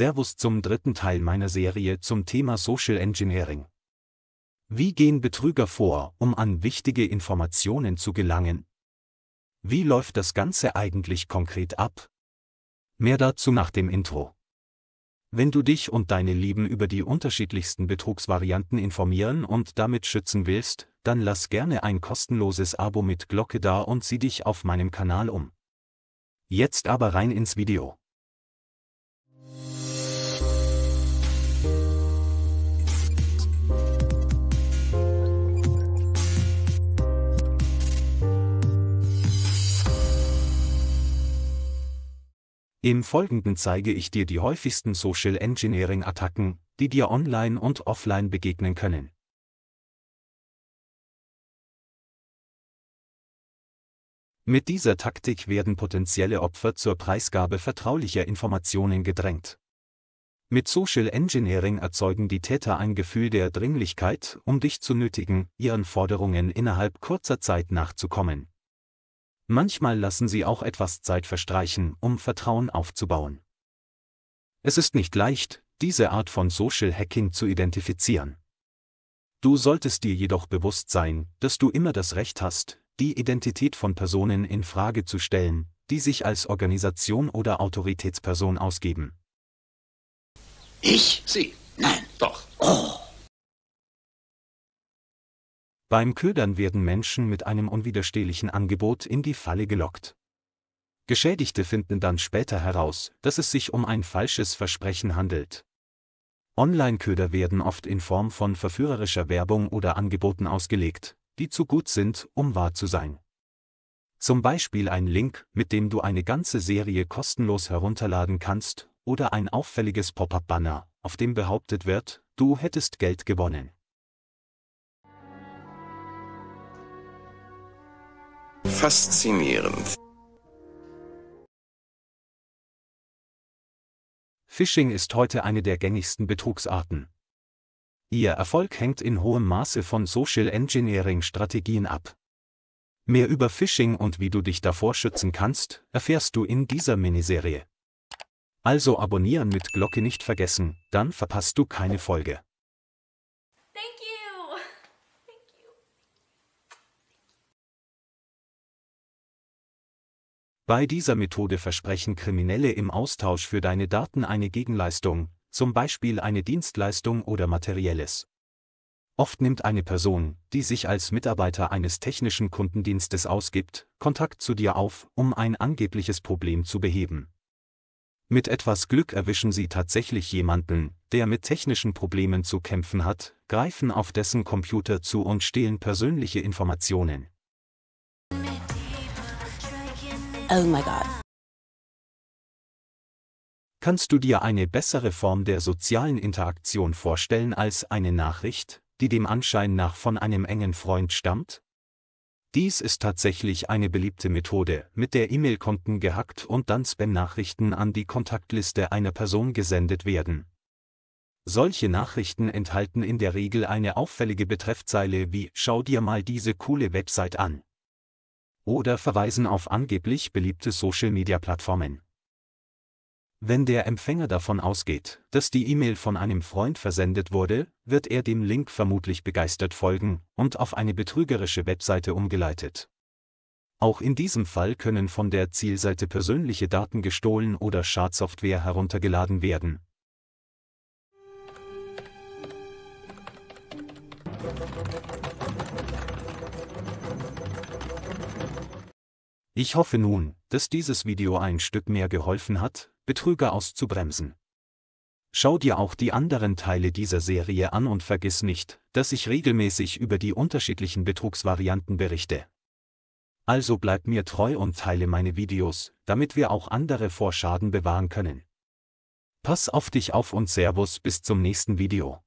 Servus zum dritten Teil meiner Serie zum Thema Social Engineering. Wie gehen Betrüger vor, um an wichtige Informationen zu gelangen? Wie läuft das Ganze eigentlich konkret ab? Mehr dazu nach dem Intro. Wenn du dich und deine Lieben über die unterschiedlichsten Betrugsvarianten informieren und damit schützen willst, dann lass gerne ein kostenloses Abo mit Glocke da und sieh dich auf meinem Kanal um. Jetzt aber rein ins Video. Im Folgenden zeige ich dir die häufigsten Social Engineering Attacken, die dir online und offline begegnen können. Mit dieser Taktik werden potenzielle Opfer zur Preisgabe vertraulicher Informationen gedrängt. Mit Social Engineering erzeugen die Täter ein Gefühl der Dringlichkeit, um dich zu nötigen, ihren Forderungen innerhalb kurzer Zeit nachzukommen. Manchmal lassen sie auch etwas Zeit verstreichen, um Vertrauen aufzubauen. Es ist nicht leicht, diese Art von Social Hacking zu identifizieren. Du solltest dir jedoch bewusst sein, dass du immer das Recht hast, die Identität von Personen in Frage zu stellen, die sich als Organisation oder Autoritätsperson ausgeben. Ich? Sie? Nein. Doch. Oh. Beim Ködern werden Menschen mit einem unwiderstehlichen Angebot in die Falle gelockt. Geschädigte finden dann später heraus, dass es sich um ein falsches Versprechen handelt. Online-Köder werden oft in Form von verführerischer Werbung oder Angeboten ausgelegt, die zu gut sind, um wahr zu sein. Zum Beispiel ein Link, mit dem du eine ganze Serie kostenlos herunterladen kannst, oder ein auffälliges Pop-up-Banner, auf dem behauptet wird, du hättest Geld gewonnen. faszinierend. Phishing ist heute eine der gängigsten Betrugsarten. Ihr Erfolg hängt in hohem Maße von Social Engineering-Strategien ab. Mehr über Phishing und wie du dich davor schützen kannst, erfährst du in dieser Miniserie. Also abonnieren mit Glocke nicht vergessen, dann verpasst du keine Folge. Bei dieser Methode versprechen Kriminelle im Austausch für deine Daten eine Gegenleistung, zum Beispiel eine Dienstleistung oder materielles. Oft nimmt eine Person, die sich als Mitarbeiter eines technischen Kundendienstes ausgibt, Kontakt zu dir auf, um ein angebliches Problem zu beheben. Mit etwas Glück erwischen sie tatsächlich jemanden, der mit technischen Problemen zu kämpfen hat, greifen auf dessen Computer zu und stehlen persönliche Informationen. Oh my God. Kannst du dir eine bessere Form der sozialen Interaktion vorstellen als eine Nachricht, die dem Anschein nach von einem engen Freund stammt? Dies ist tatsächlich eine beliebte Methode, mit der E-Mail-Konten gehackt und dann Spam-Nachrichten an die Kontaktliste einer Person gesendet werden. Solche Nachrichten enthalten in der Regel eine auffällige Betreffzeile wie Schau dir mal diese coole Website an oder verweisen auf angeblich beliebte Social-Media-Plattformen. Wenn der Empfänger davon ausgeht, dass die E-Mail von einem Freund versendet wurde, wird er dem Link vermutlich begeistert folgen und auf eine betrügerische Webseite umgeleitet. Auch in diesem Fall können von der Zielseite persönliche Daten gestohlen oder Schadsoftware heruntergeladen werden. Ich hoffe nun, dass dieses Video ein Stück mehr geholfen hat, Betrüger auszubremsen. Schau dir auch die anderen Teile dieser Serie an und vergiss nicht, dass ich regelmäßig über die unterschiedlichen Betrugsvarianten berichte. Also bleib mir treu und teile meine Videos, damit wir auch andere vor Schaden bewahren können. Pass auf dich auf und Servus bis zum nächsten Video.